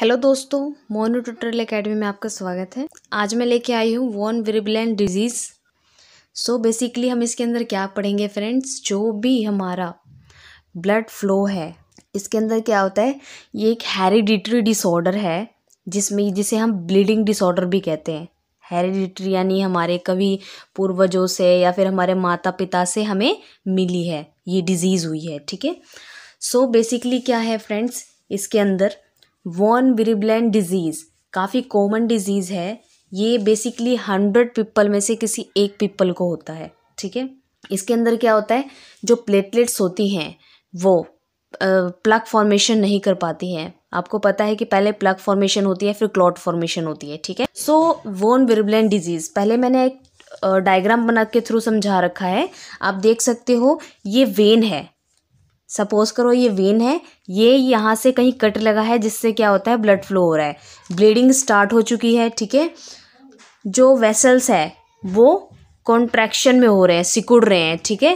hello दोस्तों Monu tutorial academy में आपका स्वागत है आज मैं लेके आई हूँ von Willebrand disease so basically हम इसके अंदर क्या पढ़ेंगे फ्रेंड्स जो भी हमारा ब्लड फ्लो है इसके अंदर क्या होता है ये एक हेरिडिटरी डिसऑर्डर है जिसमें जिसे हम ब्लीडिंग डिसऑर्डर भी कहते हैं हेरिडिटरी यानी हमारे कभी पूर्वजों से या फिर हमारे माता पिता से हमें मिली है ये डिजीज़ हुई है ठीक है सो बेसिकली क्या है फ्रेंड्स इसके अंदर वॉन विरिब्लैंड डिजीज़ काफ़ी कॉमन डिजीज़ है ये बेसिकली हंड्रेड पीपल में से किसी एक पीपल को होता है ठीक है इसके अंदर क्या होता है जो प्लेटलेट्स होती हैं वो प्लग फॉर्मेशन नहीं कर पाती हैं आपको पता है कि पहले प्लग फॉर्मेशन होती है फिर क्लॉट फॉर्मेशन होती है ठीक है सो वोन विरबलैंड डिजीज़ पहले मैंने एक डायग्राम बना के थ्रू समझा रखा है आप देख सकते हो ये वेन है सपोज़ करो ये वेन है ये यहाँ से कहीं कट लगा है जिससे क्या होता है ब्लड फ्लो हो रहा है ब्लीडिंग स्टार्ट हो चुकी है ठीक है जो वेसल्स है वो कॉन्ट्रैक्शन में हो रहे हैं सिकुड़ रहे हैं ठीक है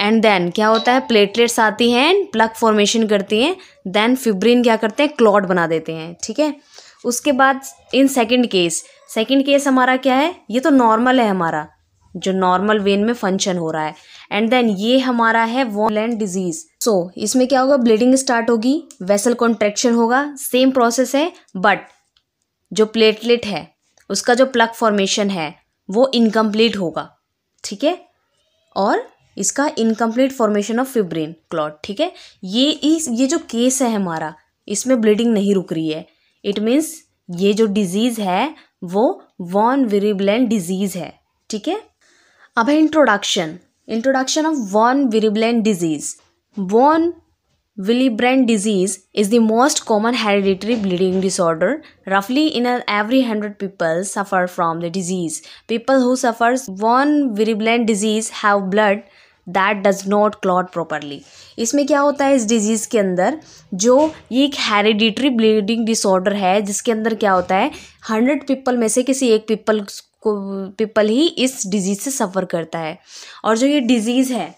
एंड देन क्या होता है प्लेटलेट्स आती हैं एंड प्लग फॉर्मेशन करती हैं देन फिब्रिन क्या करते हैं क्लॉट बना देते हैं ठीक है उसके बाद in second case second case हमारा क्या है ये तो नॉर्मल है हमारा जो नॉर्मल वेन में फंक्शन हो रहा है एंड देन ये हमारा है वॉलैंड डिजीज सो इसमें क्या होगा ब्लीडिंग स्टार्ट होगी वेसल कॉन्ट्रेक्शन होगा सेम प्रोसेस है बट जो प्लेटलेट है उसका जो प्लग फॉर्मेशन है वो इनकम्प्लीट होगा ठीक है और इसका incomplete formation of fibrin clot ठीक है ये इस ये जो केस है हमारा इसमें ब्लीडिंग नहीं रुक रही है इट मीन्स ये जो डिजीज़ है वो वॉन वेरिबलैंड डिजीज़ है ठीक है अब introduction introduction of von Willebrand disease von Willebrand disease is the most common hereditary bleeding disorder रफली in every hundred people suffer from the disease people who suffer von Willebrand disease have blood that does not clot properly इसमें क्या होता है इस disease के अंदर जो ये एक हेरिडिटरी ब्लीडिंग डिसऑर्डर है जिसके अंदर क्या होता है हंड्रेड पीपल में से किसी एक पीपल को पीपल ही इस डिजीज़ से सफ़र करता है और जो ये डिजीज़ है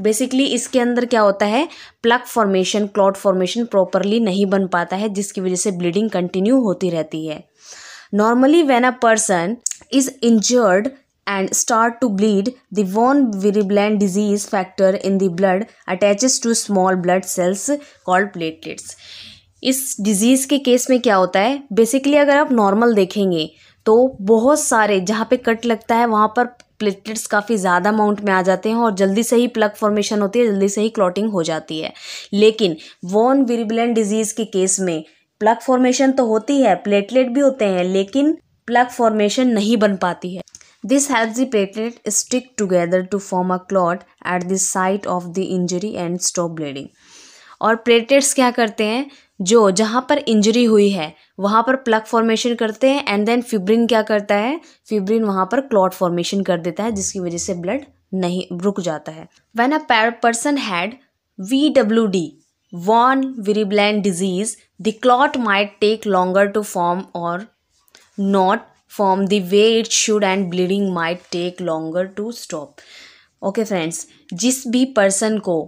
बेसिकली इसके अंदर क्या होता है plug formation clot formation properly नहीं बन पाता है जिसकी वजह से ब्लीडिंग कंटिन्यू होती रहती है normally when a person is injured and start to bleed the von Willebrand disease factor in the blood attaches to small blood cells called platelets इस डिज़ीज़ के केस में क्या होता है बेसिकली अगर आप नॉर्मल देखेंगे तो बहुत सारे जहाँ पे कट लगता है वहाँ पर प्लेटलेट्स काफ़ी ज़्यादा अमाउंट में आ जाते हैं और जल्दी से ही प्लग फॉर्मेशन होती है जल्दी से ही क्लॉटिंग हो जाती है लेकिन वॉन विरिबलेंट डिजीज़ के केस में प्लग फॉर्मेशन तो होती है प्लेटलेट भी होते हैं लेकिन प्लग फॉर्मेशन नहीं बन पाती है this help the platelet stick together to form a clot at the site of the injury and stop bleeding और प्लेटलेट्स क्या करते हैं जो जहाँ पर इंजरी हुई है वहाँ पर प्लग फॉर्मेशन करते हैं एंड देन फिब्रिन क्या करता है फिब्रिन वहाँ पर क्लॉट फॉर्मेशन कर देता है जिसकी वजह से ब्लड नहीं रुक जाता है when a person had V W D von Willebrand disease the clot might take longer to form or not form the way it should and bleeding might take longer to stop okay friends जिस भी person को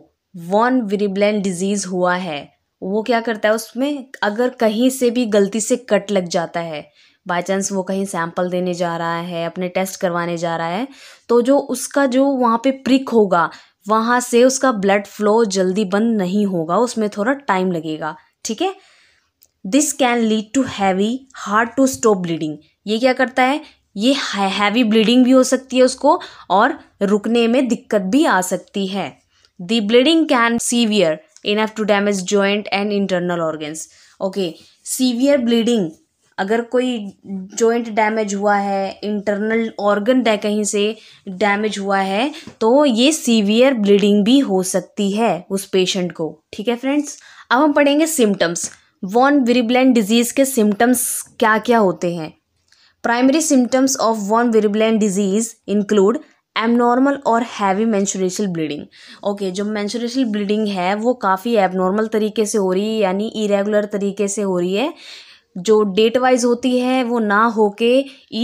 von Willebrand disease हुआ है वो क्या करता है उसमें अगर कहीं से भी गलती से कट लग जाता है बाई चांस वो कहीं सैंपल देने जा रहा है अपने टेस्ट करवाने जा रहा है तो जो उसका जो वहाँ पे प्रिक होगा वहाँ से उसका ब्लड फ्लो जल्दी बंद नहीं होगा उसमें थोड़ा टाइम लगेगा ठीक है this can lead to heavy hard to stop bleeding ये क्या करता है ये हैवी ब्लीडिंग भी हो सकती है उसको और रुकने में दिक्कत भी आ सकती है the bleeding can severe enough to damage joint and internal organs okay severe bleeding अगर कोई जॉइंट डैमेज हुआ है इंटरनल ऑर्गन कहीं से डैमेज हुआ है तो ये सीवियर ब्लीडिंग भी हो सकती है उस पेशेंट को ठीक है फ्रेंड्स अब हम पढ़ेंगे सिम्टम्स वॉन विरिब्लैन डिजीज़ के सिम्टम्स क्या क्या होते हैं primary symptoms of von Willebrand disease include abnormal or heavy menstrual bleeding okay जो मैंशुरेशल ब्लीडिंग है वो काफ़ी एबनॉर्मल तरीके से हो रही है यानी इरेगुलर तरीके से हो रही है जो डेट वाइज होती है वो ना होके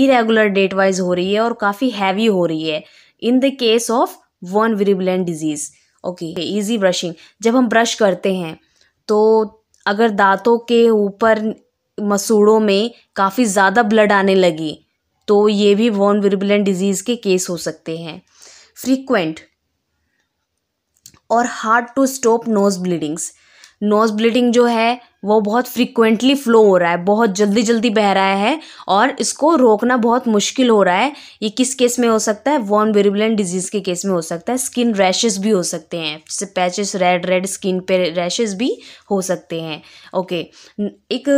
इरेगुलर डेट वाइज हो रही है और काफ़ी हैवी हो रही है in the case of von Willebrand disease okay easy bruising जब हम ब्रश करते हैं तो अगर दांतों के ऊपर मसूड़ों में काफ़ी ज़्यादा ब्लड आने लगी तो ये भी वॉन विरबुलेंट डिजीज़ के केस हो सकते हैं frequent or hard to stop nose bleedings nose bleeding जो है वो बहुत फ्रिक्वेंटली फ्लो हो रहा है बहुत जल्दी जल्दी बह रहा है और इसको रोकना बहुत मुश्किल हो रहा है ये किस केस में हो सकता है वॉन बेरिबुलन डिजीज़ के केस में हो सकता है स्किन रैशेस भी हो सकते हैं जैसे पैचेस रेड रेड स्किन पे रैशेस भी हो सकते हैं ओके एक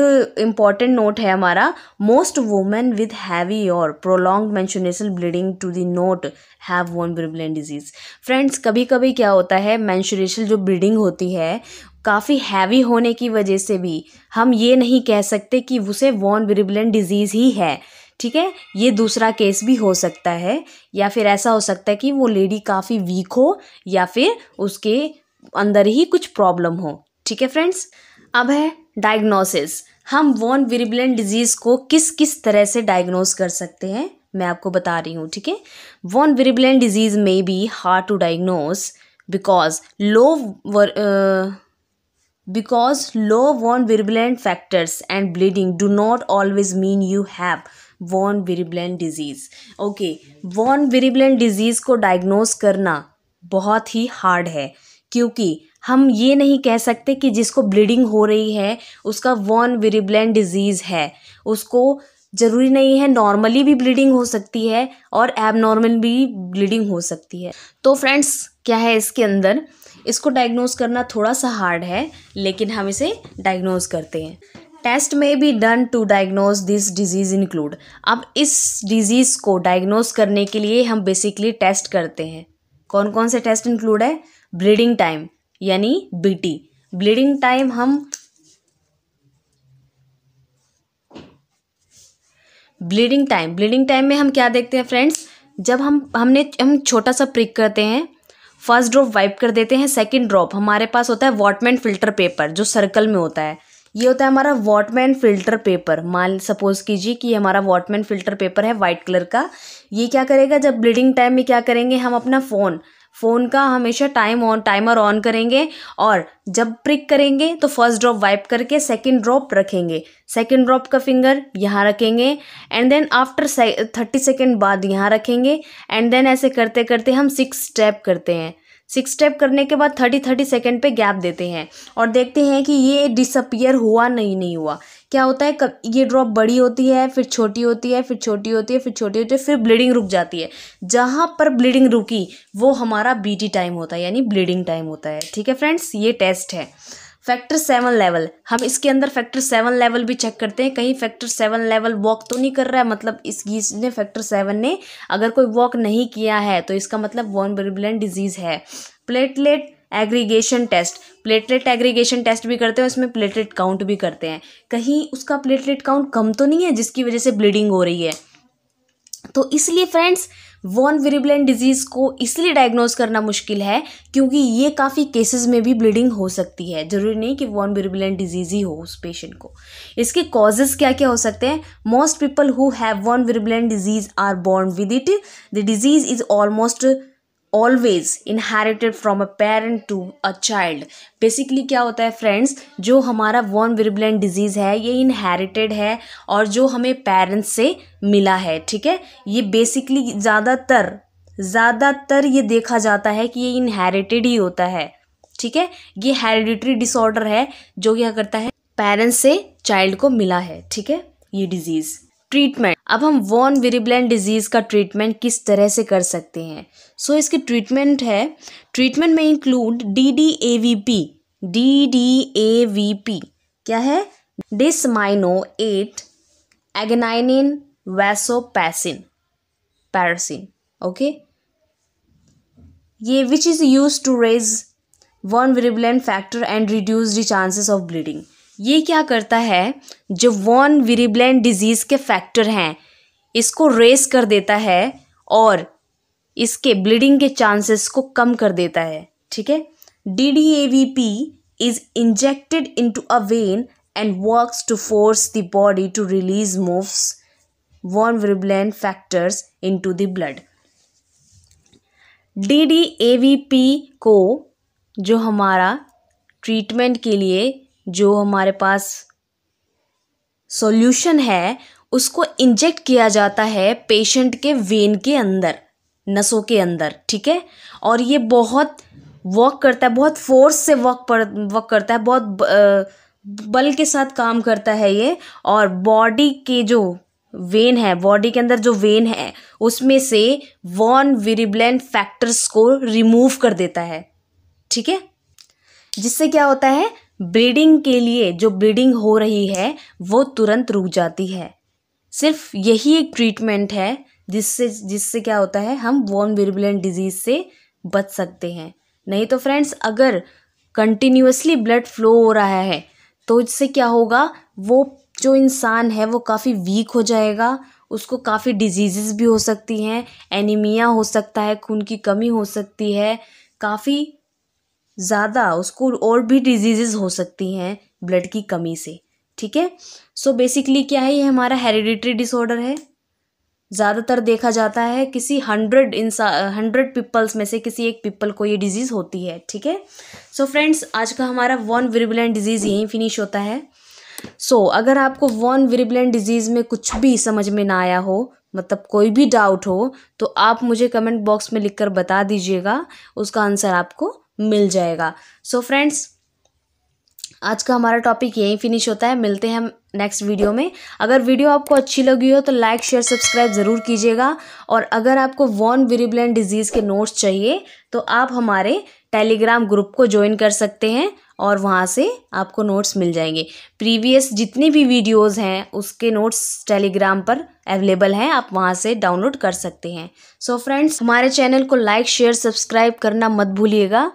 इम्पॉर्टेंट नोट है हमारा most women with heavy or prolong menstrual bleeding to the not have von Willebrand disease friends कभी कभी क्या होता है मैंशनेशल जो ब्लीडिंग होती है काफ़ी हैवी होने की वजह से भी हम ये नहीं कह सकते कि उसे वॉन बिरिबलन डिजीज़ ही है ठीक है ये दूसरा केस भी हो सकता है या फिर ऐसा हो सकता है कि वो लेडी काफ़ी वीक हो या फिर उसके अंदर ही कुछ प्रॉब्लम हो ठीक है फ्रेंड्स अब है डायग्नोसिस हम वॉन विरिबलन डिजीज़ को किस किस तरह से डायग्नोज कर सकते हैं मैं आपको बता रही हूँ ठीक है वॉन विरिबलन डिजीज़ में be hard to diagnose because low because low von virulent factors and bleeding do not always mean you have von Willebrand disease okay von Willebrand disease को डायग्नोज करना बहुत ही हार्ड है क्योंकि हम ये नहीं कह सकते कि जिसको ब्लीडिंग हो रही है उसका वॉन विरिबलन डिजीज़ है उसको ज़रूरी नहीं है नॉर्मली भी ब्लीडिंग हो सकती है और एबनॉर्मल भी ब्लीडिंग हो सकती है तो फ्रेंड्स क्या है इसके अंदर इसको डायग्नोज करना थोड़ा सा हार्ड है लेकिन हम इसे डायग्नोज करते हैं टेस्ट में भी done to diagnose this disease include अब इस डिज़ीज़ को डायग्नोज करने के लिए हम बेसिकली टेस्ट करते हैं कौन कौन से टेस्ट इंक्लूड है ब्लीडिंग टाइम यानी बीटी ब्लीडिंग टाइम हम ब्लीडिंग टाइम ब्लीडिंग टाइम में हम क्या देखते हैं फ्रेंड्स जब हम हमने हम छोटा सा प्रिक करते हैं फर्स्ट ड्रॉप वाइप कर देते हैं सेकेंड ड्रॉप हमारे पास होता है वॉटमैन फिल्टर पेपर जो सर्कल में होता है ये होता है हमारा वॉटमैन फिल्टर पेपर मान सपोज कीजिए कि हमारा वॉटमैन फिल्टर पेपर है वाइट कलर का ये क्या करेगा जब ब्लीडिंग टाइम में क्या करेंगे हम अपना फ़ोन फ़ोन का हमेशा टाइम ऑन टाइमर ऑन करेंगे और जब प्रिक करेंगे तो फर्स्ट ड्रॉप वाइप करके सेकंड ड्रॉप रखेंगे सेकंड ड्रॉप का फिंगर यहाँ रखेंगे and then after thirty second बाद यहाँ रखेंगे एंड देन ऐसे करते करते हम सिक्स स्टेप करते हैं सिक्स स्टेप करने के बाद थर्टी थर्टी सेकेंड पे गैप देते हैं और देखते हैं कि ये डिसअपियर हुआ नहीं नहीं हुआ क्या होता है कब ये ड्रॉप बड़ी होती है फिर छोटी होती है फिर छोटी होती है फिर छोटी होती है फिर ब्लीडिंग रुक जाती है जहाँ पर ब्लीडिंग रुकी वो हमारा बीटी टाइम होता है यानी ब्लीडिंग टाइम होता है ठीक है फ्रेंड्स ये टेस्ट है फैक्टर सेवन लेवल हम इसके अंदर फैक्टर सेवन लेवल भी चेक करते हैं कहीं फैक्टर सेवन लेवल वॉक तो नहीं कर रहा है मतलब इस गीज ने फैक्टर सेवन ने अगर कोई वॉक नहीं किया है तो इसका मतलब वॉन डिजीज़ है platelet aggregation test platelet aggregation test भी करते हैं इसमें प्लेटलेट काउंट भी करते हैं कहीं उसका प्लेटलेट काउंट कम तो नहीं है जिसकी वजह से ब्लीडिंग हो रही है तो इसलिए फ्रेंड्स वॉन विरिबलन डिजीज़ को इसलिए डायग्नोज करना मुश्किल है क्योंकि ये काफ़ी केसेस में भी ब्लीडिंग हो सकती है ज़रूरी नहीं कि वॉन विरिबलन डिजीज़ ही हो उस पेशेंट को इसके कॉजेज़ क्या क्या हो सकते हैं most people who have von Willebrand disease are born with it the disease is almost always inherited from a parent to a child basically क्या होता है फ्रेंड्स जो हमारा वॉन विरबलैंड डिजीज़ है ये इनहेरिटेड है और जो हमें पेरेंट्स से मिला है ठीक है ये बेसिकली ज़्यादातर ज़्यादातर ये देखा जाता है कि ये इनहेरिटेड ही होता है ठीक है ये हेरिडिटरी डिसऑर्डर है जो क्या करता है पेरेंट्स से चाइल्ड को मिला है ठीक है ये डिजीज़ ट्रीटमेंट अब हम वॉन विरिबलैंड डिजीज़ का ट्रीटमेंट किस तरह से कर सकते हैं सो so, इसके ट्रीटमेंट है ट्रीटमेंट में include D D A V P D D A V P क्या है डिसमाइनो एट एगनाइनिन वैसोपैसिन पैरासिन ओके ये which is use to raise von Willebrand factor and reduce the chances of bleeding ये क्या करता है जो वॉन विरिब्लैंड डिजीज़ के फैक्टर हैं इसको रेस कर देता है और इसके ब्लीडिंग के चांसेस को कम कर देता है ठीक है D D A V P is injected into a vein and works to force the body to release moves von Willebrand factors into the blood D D A V P को जो हमारा treatment के लिए जो हमारे पास solution है उसको inject किया जाता है पेशेंट के वेन के अंदर नसों के अंदर ठीक है और ये बहुत वर्क करता है बहुत फोर्स से वर्क पर वर्क करता है बहुत बल के साथ काम करता है ये और बॉडी के जो वेन है बॉडी के अंदर जो वेन है उसमें से वॉन विरिबलेंट फैक्टर्स को रिमूव कर देता है ठीक है जिससे क्या होता है ब्रीडिंग के लिए जो ब्रीडिंग हो रही है वो तुरंत रुक जाती है सिर्फ यही एक ट्रीटमेंट है जिससे जिससे क्या होता है हम वॉन विरबुलेंट डिजीज़ से बच सकते हैं नहीं तो फ्रेंड्स अगर कंटिन्यूसली ब्लड फ्लो हो रहा है तो इससे क्या होगा वो जो इंसान है वो काफ़ी वीक हो जाएगा उसको काफ़ी डिजीज़ भी हो सकती हैं एनीमिया हो सकता है खून की कमी हो सकती है काफ़ी ज़्यादा उसको और भी डिजीज़ हो सकती हैं ब्लड की कमी से ठीक है सो बेसिकली क्या है ये हमारा हेरिडिटरी डिसऑर्डर है ज़्यादातर देखा जाता है किसी हंड्रेड इंसा हंड्रेड पीपल्स में से किसी एक पीपल को ये डिजीज़ होती है ठीक है सो फ्रेंड्स आज का हमारा वॉन विरिबलेंट डिजीज़ यहीं फिनिश होता है सो so, अगर आपको वॉन विरिबलेंट डिजीज़ में कुछ भी समझ में ना आया हो मतलब कोई भी डाउट हो तो आप मुझे कमेंट बॉक्स में लिखकर बता दीजिएगा उसका आंसर आपको मिल जाएगा सो so फ्रेंड्स आज का हमारा टॉपिक यहीं फिनिश होता है मिलते हैं हम नेक्स्ट वीडियो में अगर वीडियो आपको अच्छी लगी हो तो लाइक शेयर सब्सक्राइब ज़रूर कीजिएगा और अगर आपको वॉन विरिबलैंड डिजीज़ के नोट्स चाहिए तो आप हमारे टेलीग्राम ग्रुप को ज्वाइन कर सकते हैं और वहाँ से आपको नोट्स मिल जाएंगे प्रीवियस जितने भी वीडियोस हैं उसके नोट्स टेलीग्राम पर अवेलेबल हैं आप वहाँ से डाउनलोड कर सकते हैं सो so फ्रेंड्स हमारे चैनल को लाइक शेयर सब्सक्राइब करना मत भूलिएगा